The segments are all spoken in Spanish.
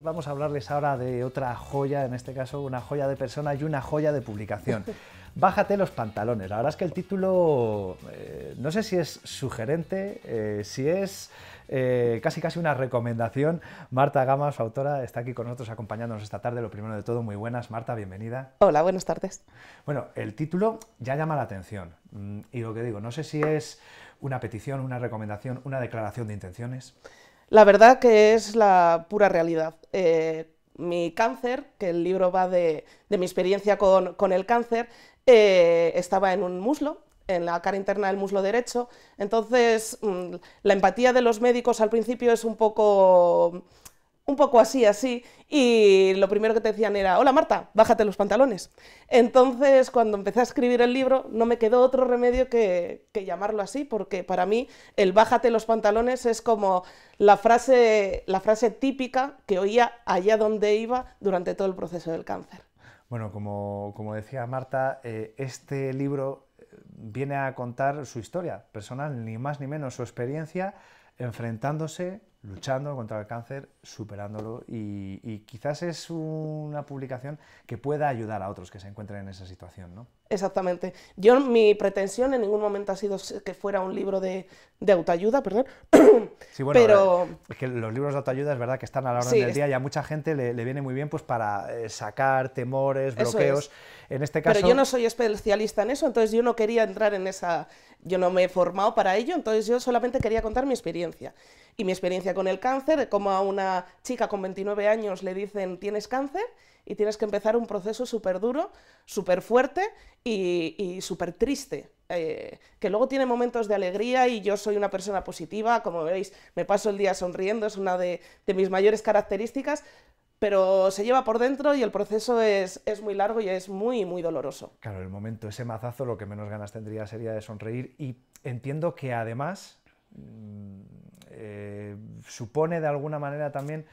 Vamos a hablarles ahora de otra joya, en este caso una joya de persona y una joya de publicación. Bájate los pantalones. La verdad es que el título eh, no sé si es sugerente, eh, si es eh, casi casi una recomendación. Marta Gamas, su autora, está aquí con nosotros acompañándonos esta tarde. Lo primero de todo, muy buenas. Marta, bienvenida. Hola, buenas tardes. Bueno, el título ya llama la atención. Mm, y lo que digo, no sé si es una petición, una recomendación, una declaración de intenciones. La verdad que es la pura realidad. Eh, mi cáncer, que el libro va de, mi experiencia con, el cáncer, eh, estaba en un muslo, en la cara interna del muslo derecho. Entonces, mm, la empatía de los médicos al principio es un poco un poco así, así, y lo primero que te decían era, hola Marta, bájate los pantalones. Entonces, cuando empecé a escribir el libro, no me quedó otro remedio que, llamarlo así, porque para mí el bájate los pantalones es como la frase, la frase típica que oía allá donde iba durante todo el proceso del cáncer. Bueno, como, decía Marta, eh, este libro eh, viene a contar su historia personal, ni más ni menos su experiencia enfrentándose luchando contra el cáncer, superándolo y, quizás es una publicación que pueda ayudar a otros que se encuentren en esa situación, ¿no? Exactamente. Yo mi pretensión en ningún momento ha sido que fuera un libro de, autoayuda, perdón. pero... Eh, que los libros de autoayuda es verdad que están a la hora del día y a mucha gente le, viene muy bien pues para eh, sacar temores, bloqueos. En este caso... Pero yo no soy especialista en eso, entonces yo no quería entrar en esa... Yo no me he formado para ello, entonces yo solamente quería contar mi experiencia. Y mi experiencia con el cáncer, como a una chica con 29 años le dicen tienes cáncer y tienes que empezar un proceso súper duro, súper fuerte y, súper triste. Eh, que luego tiene momentos de alegría y yo soy una persona positiva, como veis, me paso el día sonriendo, es una de, mis mayores características, pero se lleva por dentro y el proceso es, es, muy largo y es muy, muy doloroso. Claro, el momento, ese mazazo, lo que menos ganas tendría sería de sonreír y entiendo que además mm, eh, supone de alguna manera también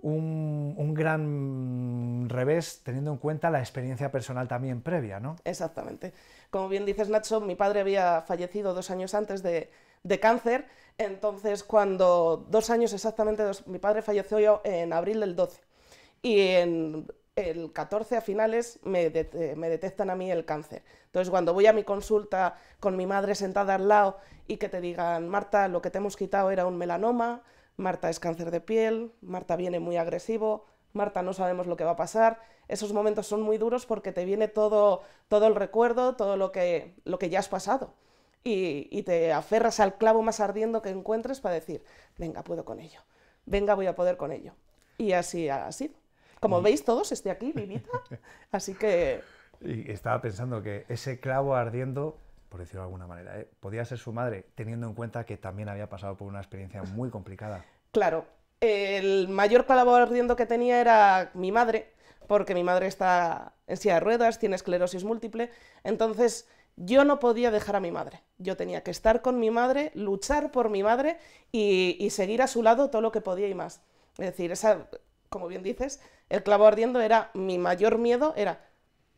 un, gran revés teniendo en cuenta la experiencia personal también previa, ¿no? Exactamente. Como bien dices, Nacho, mi padre había fallecido dos años antes de, cáncer, entonces cuando dos años exactamente, mi padre falleció yo en abril del 12 y en el 14 a finales eh, me, detectan a mí el cáncer. Entonces, cuando voy a mi consulta con mi madre sentada al lado y que te digan, Marta, lo que te hemos quitado era un melanoma, Marta es cáncer de piel, Marta viene muy agresivo, Marta no sabemos lo que va a pasar, esos momentos son muy duros porque te viene todo, todo el recuerdo, todo lo que, lo que ya has pasado. Y, y te aferras al clavo más ardiendo que encuentres para decir, venga, puedo con ello, venga, voy a poder con ello. Y así ha sido. Como mm. veis todos, estoy aquí vivita, así que... Y estaba pensando que ese clavo ardiendo, por decirlo de alguna manera, ¿eh? podía ser su madre, teniendo en cuenta que también había pasado por una experiencia muy complicada. Claro, el mayor clavo ardiendo que tenía era mi madre, porque mi madre está en silla de ruedas, tiene esclerosis múltiple, entonces yo no podía dejar a mi madre. Yo tenía que estar con mi madre, luchar por mi madre y, y seguir a su lado todo lo que podía y más. Es decir, esa, como bien dices, el clavo ardiendo era mi mayor miedo, era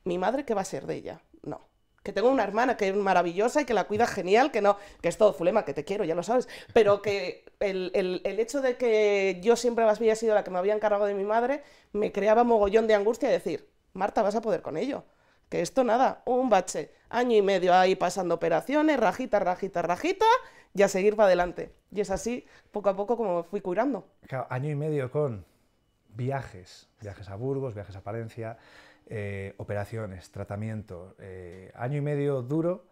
mi madre, ¿qué va a ser de ella? No. Que tengo una hermana que es maravillosa y que la cuida genial, que no, que es todo fulema, que te quiero, ya lo sabes, pero que el, hecho de que yo siempre había sido la que me había encargado de mi madre, me creaba mogollón de angustia decir, Marta, vas a poder con ello. Que esto nada, un bache, año y medio ahí pasando operaciones, rajita, rajita, rajita, y a seguir para adelante. Y es así, poco a poco, como fui curando. año y medio con viajes, viajes a Burgos, viajes a Palencia, eh, operaciones, tratamiento, eh, año y medio duro,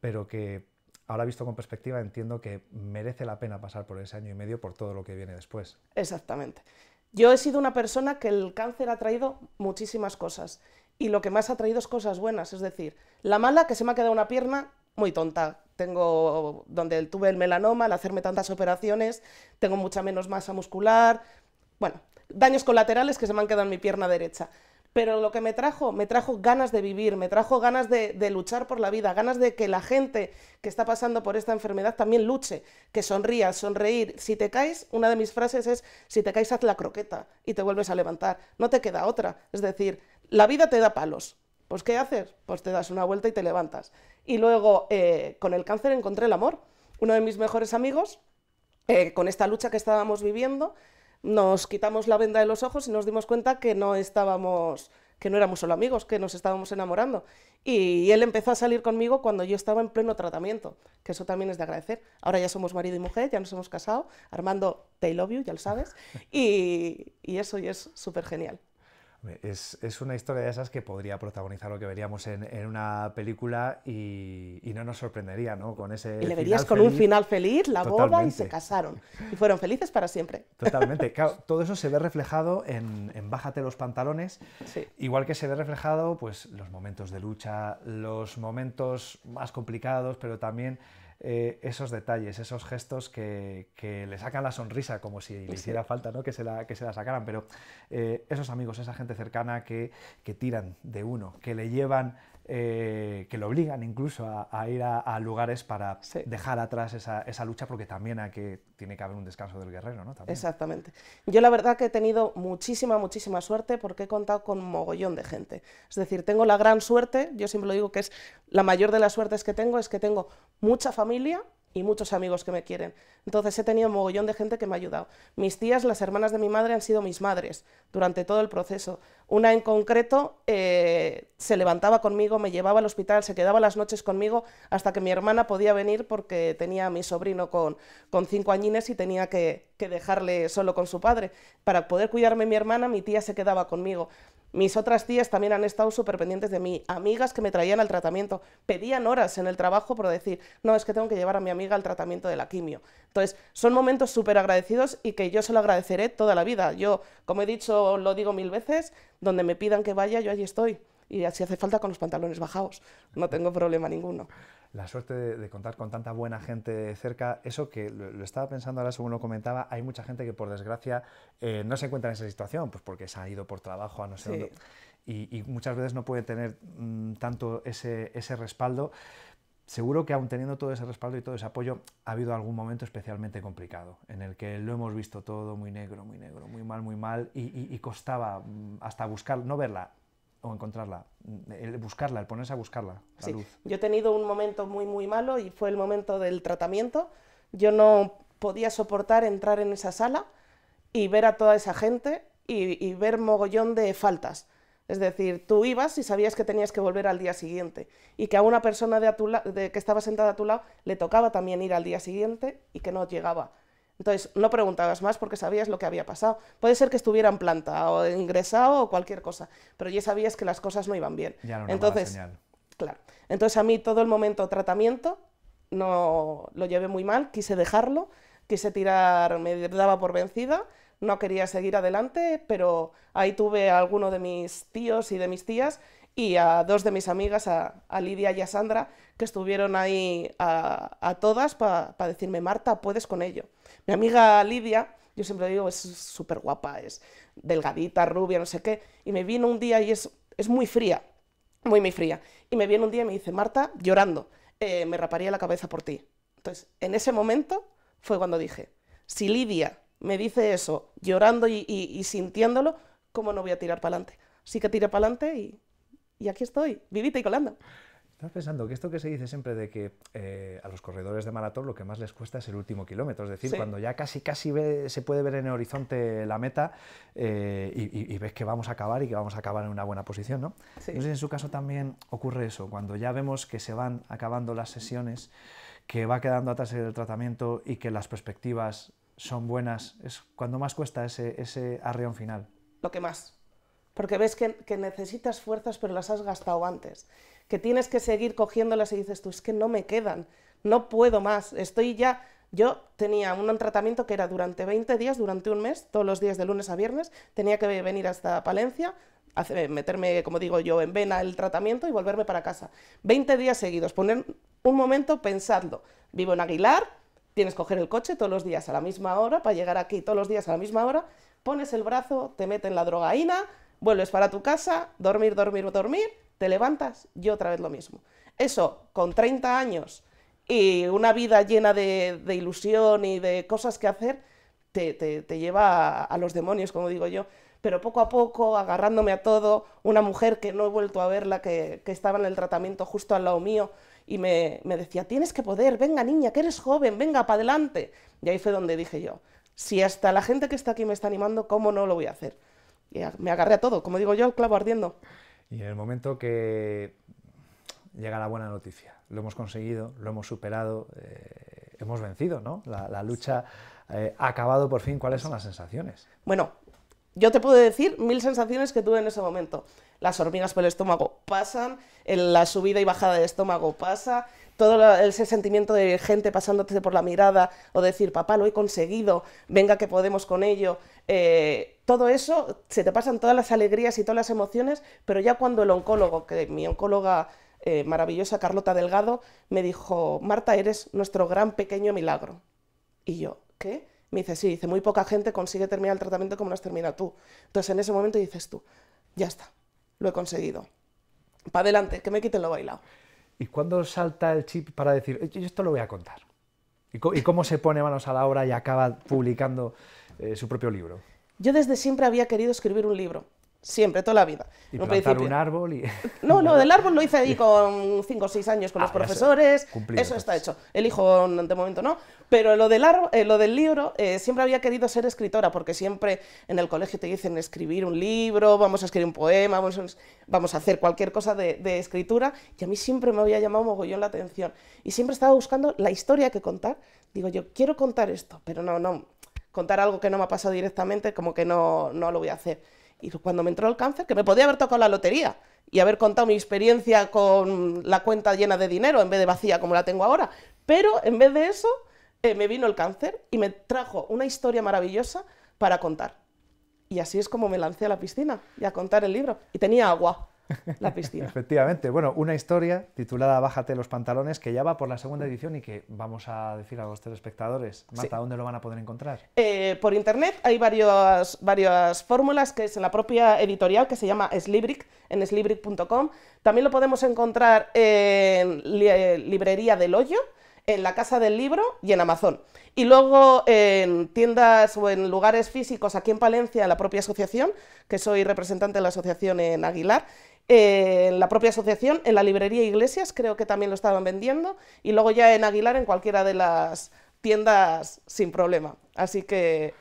pero que ahora visto con perspectiva entiendo que merece la pena pasar por ese año y medio por todo lo que viene después. Exactamente. Yo he sido una persona que el cáncer ha traído muchísimas cosas y lo que más ha traído es cosas buenas, es decir, la mala que se me ha quedado una pierna muy tonta, tengo donde tuve el melanoma, al hacerme tantas operaciones, tengo mucha menos masa muscular, bueno, daños colaterales que se me han quedado en mi pierna derecha. Pero lo que me trajo, me trajo ganas de vivir, me trajo ganas de, luchar por la vida, ganas de que la gente que está pasando por esta enfermedad también luche, que sonría, sonreír. Si te caes, una de mis frases es, si te caes, haz la croqueta y te vuelves a levantar. No te queda otra. Es decir, la vida te da palos. Pues ¿qué haces? Pues te das una vuelta y te levantas. Y luego, eh, con el cáncer encontré el amor. Uno de mis mejores amigos, eh, con esta lucha que estábamos viviendo, nos quitamos la venda de los ojos y nos dimos cuenta que no estábamos, que no éramos solo amigos, que nos estábamos enamorando. Y él empezó a salir conmigo cuando yo estaba en pleno tratamiento, que eso también es de agradecer. Ahora ya somos marido y mujer, ya nos hemos casado. Armando, te love ya lo sabes. Y, eso y es súper genial. Es, una historia de esas que podría protagonizar lo que veríamos en, una película y, no nos sorprendería, ¿no? Con ese. Y le verías con un final feliz, la boda y se casaron. Y fueron felices para siempre. Totalmente. todo eso se ve reflejado en, Bájate los pantalones. Igual que se ve reflejado, pues, los momentos de lucha, los momentos más complicados, pero también eh, esos detalles, esos gestos que, le sacan la sonrisa, como si le hiciera falta ¿no? que, se la, que se la sacaran, pero eh, esos amigos, esa gente cercana que, que tiran de uno, que le llevan eh, que lo obligan incluso a, ir a, lugares para dejar atrás esa, lucha, porque también que, tiene que haber un descanso del guerrero, ¿no? Exactamente. Yo la verdad que he tenido muchísima, muchísima suerte porque he contado con un mogollón de gente. Es decir, tengo la gran suerte, yo siempre lo digo que es la mayor de las suertes que tengo, es que tengo mucha familia, y muchos amigos que me quieren. Entonces he tenido un mogollón de gente que me ha ayudado. Mis tías, las hermanas de mi madre, han sido mis madres durante todo el proceso. Una en concreto eh, se levantaba conmigo, me llevaba al hospital, se quedaba las noches conmigo hasta que mi hermana podía venir porque tenía a mi sobrino con, con cinco añines y tenía que, que dejarle solo con su padre. Para poder cuidarme mi hermana, mi tía se quedaba conmigo. Mis otras tías también han estado súper pendientes de mí, amigas que me traían al tratamiento, pedían horas en el trabajo por decir, no, es que tengo que llevar a mi amiga al tratamiento de la quimio. Entonces, son momentos súper agradecidos y que yo se lo agradeceré toda la vida. Yo, como he dicho, lo digo mil veces, donde me pidan que vaya, yo allí estoy. Y así hace falta con los pantalones bajados, no tengo problema ninguno la suerte de, contar con tanta buena gente cerca, eso que lo, estaba pensando ahora según lo comentaba, hay mucha gente que por desgracia eh, no se encuentra en esa situación, pues porque se ha ido por trabajo a no sé dónde, y, muchas veces no puede tener mm, tanto ese, ese respaldo. Seguro que aún teniendo todo ese respaldo y todo ese apoyo, ha habido algún momento especialmente complicado, en el que lo hemos visto todo muy negro, muy negro, muy mal, muy mal, y costaba mm, hasta buscar, no verla, encontrarla, el buscarla, el ponerse a buscarla, Yo he tenido un momento muy, muy malo y fue el momento del tratamiento. Yo no podía soportar entrar en esa sala y ver a toda esa gente y, ver mogollón de faltas. Es decir, tú ibas y sabías que tenías que volver al día siguiente y que a una persona de, de que estaba sentada a tu lado le tocaba también ir al día siguiente y que no llegaba. Entonces, no preguntabas más porque sabías lo que había pasado. Puede ser que estuviera en planta o ingresado o cualquier cosa, pero ya sabías que las cosas no iban bien. Ya no Entonces, señal. claro. Entonces, a mí todo el momento tratamiento no lo llevé muy mal, quise dejarlo, quise tirar, me daba por vencida, no quería seguir adelante, pero ahí tuve a alguno de mis tíos y de mis tías y a dos de mis amigas, a, Lidia y a Sandra, que estuvieron ahí a, todas para decirme, Marta, puedes con ello. Mi amiga Lidia, yo siempre digo, es súper guapa, es delgadita, rubia, no sé qué, y me vino un día y es, es muy fría, muy, muy fría. Y me viene un día y me dice, Marta, llorando, eh, me raparía la cabeza por ti. Entonces, en ese momento fue cuando dije, si Lidia me dice eso, llorando y, sintiéndolo, ¿cómo no voy a tirar para adelante? Sí que tiré para adelante y, y aquí estoy, vivita y colando. Estás pensando que esto que se dice siempre de que eh, a los corredores de maratón lo que más les cuesta es el último kilómetro, es decir, cuando ya casi casi se puede ver en el horizonte la meta eh, y, ves que vamos a acabar y que vamos a acabar en una buena posición, ¿no? Sí. Entonces en su caso también ocurre eso, cuando ya vemos que se van acabando las sesiones, que va quedando atrás el tratamiento y que las perspectivas son buenas, es cuando más cuesta ese, ese arreón final. Lo que más, porque ves que, necesitas fuerzas pero las has gastado antes, que tienes que seguir cogiéndolas y dices tú, es que no me quedan, no puedo más, estoy ya... Yo tenía un tratamiento que era durante 20 días, durante un mes, todos los días de lunes a viernes, tenía que venir hasta Palencia, eh, meterme, como digo yo, en vena el tratamiento y volverme para casa. 20 días seguidos, poner un momento pensando, vivo en Aguilar, tienes que coger el coche todos los días a la misma hora para llegar aquí todos los días a la misma hora, pones el brazo, te meten la drogaína, vuelves para tu casa, dormir, dormir, dormir, te levantas y otra vez lo mismo. Eso, con 30 años y una vida llena de, ilusión y de cosas que hacer, te, lleva a, los demonios, como digo yo. Pero poco a poco, agarrándome a todo, una mujer que no he vuelto a verla, que, que estaba en el tratamiento justo al lado mío, y me, me, decía, tienes que poder, venga niña, que eres joven, venga para adelante. Y ahí fue donde dije yo, si hasta la gente que está aquí me está animando, ¿cómo no lo voy a hacer? Y me agarré a todo, como digo yo, al clavo ardiendo. Y en el momento que llega la buena noticia, lo hemos conseguido, lo hemos superado, eh, hemos vencido, ¿no? La, lucha eh, ha acabado por fin, ¿cuáles son las sensaciones? Bueno, yo te puedo decir mil sensaciones que tuve en ese momento. Las hormigas por el estómago pasan, la subida y bajada del estómago pasa, todo ese sentimiento de gente pasándote por la mirada o decir, papá, lo he conseguido, venga que podemos con ello. Eh, todo eso, se te pasan todas las alegrías y todas las emociones, pero ya cuando el oncólogo, que mi oncóloga eh, maravillosa Carlota Delgado, me dijo, Marta, eres nuestro gran pequeño milagro. Y yo, ¿qué? Me dice, sí, dice, muy poca gente consigue terminar el tratamiento como lo has terminado tú. Entonces en ese momento dices tú, ya está, lo he conseguido. Para adelante, que me quiten lo bailado. ¿Y cuándo salta el chip para decir, yo esto lo voy a contar? ¿Y, cómo se pone manos a la obra y acaba publicando eh, su propio libro? Yo desde siempre había querido escribir un libro. Siempre, toda la vida. Y plantar un árbol No, no, del árbol lo hice ahí con 5 o 6 años con ah, los profesores, eso está hecho. El hijo de momento no, pero lo del, eh, lo del libro, eh, siempre había querido ser escritora, porque siempre en el colegio te dicen escribir un libro, vamos a escribir un poema, vamos a, vamos a hacer cualquier cosa de, escritura, y a mí siempre me había llamado mogollón la atención. Y siempre estaba buscando la historia que contar. Digo, yo quiero contar esto, pero no, no, contar algo que no me ha pasado directamente, como que no, no lo voy a hacer y cuando me entró el cáncer, que me podía haber tocado la lotería y haber contado mi experiencia con la cuenta llena de dinero en vez de vacía como la tengo ahora. Pero en vez de eso, eh, me vino el cáncer y me trajo una historia maravillosa para contar. Y así es como me lancé a la piscina y a contar el libro. Y tenía agua. la piscina. Efectivamente. Bueno, una historia titulada Bájate los pantalones, que ya va por la segunda edición y que vamos a decir a los telespectadores. Marta, ¿dónde lo van a poder encontrar? Eh, por internet hay varias fórmulas, que es en la propia editorial que se llama Slibric, en slibric.com. También lo podemos encontrar en eh, Librería del Hoyo, en la Casa del Libro y en Amazon. Y luego en tiendas o en lugares físicos aquí en Palencia, en la propia asociación, que soy representante de la asociación en Aguilar, en la propia asociación, en la librería Iglesias, creo que también lo estaban vendiendo, y luego ya en Aguilar, en cualquiera de las tiendas sin problema. Así que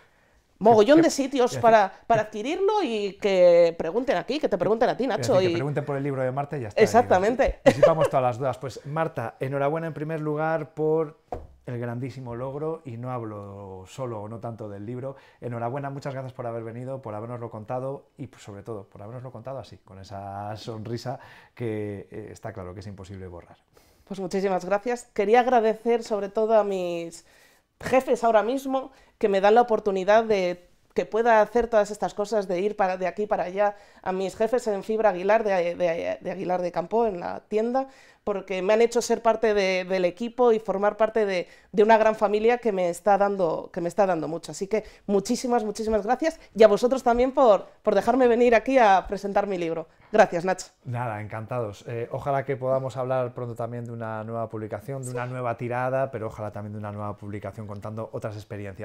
mogollón de sitios para, para adquirirlo y que pregunten aquí, que te pregunten a ti, Nacho. y... Que pregunten por el libro de Marta y ya está. Exactamente. Disipamos todas las dudas. Pues Marta, enhorabuena en primer lugar por el grandísimo logro y no hablo solo o no tanto del libro. Enhorabuena, muchas gracias por haber venido, por habernoslo contado y pues, sobre todo por habernoslo contado así, con esa sonrisa que eh, está claro que es imposible borrar. Pues muchísimas gracias. Quería agradecer sobre todo a mis jefes ahora mismo que me dan la oportunidad de que pueda hacer todas estas cosas de ir para, de aquí para allá a mis jefes en Fibra Aguilar de, Aguilar de Campo, en la tienda, porque me han hecho ser parte del equipo y formar parte de, una gran familia que me, está dando, que me está dando mucho. Así que muchísimas, muchísimas gracias y a vosotros también por, por dejarme venir aquí a presentar mi libro. Gracias, Nacho. Nada, encantados. Eh, ojalá que podamos hablar pronto también de una nueva publicación, de una nueva tirada, pero ojalá también de una nueva publicación contando otras experiencias.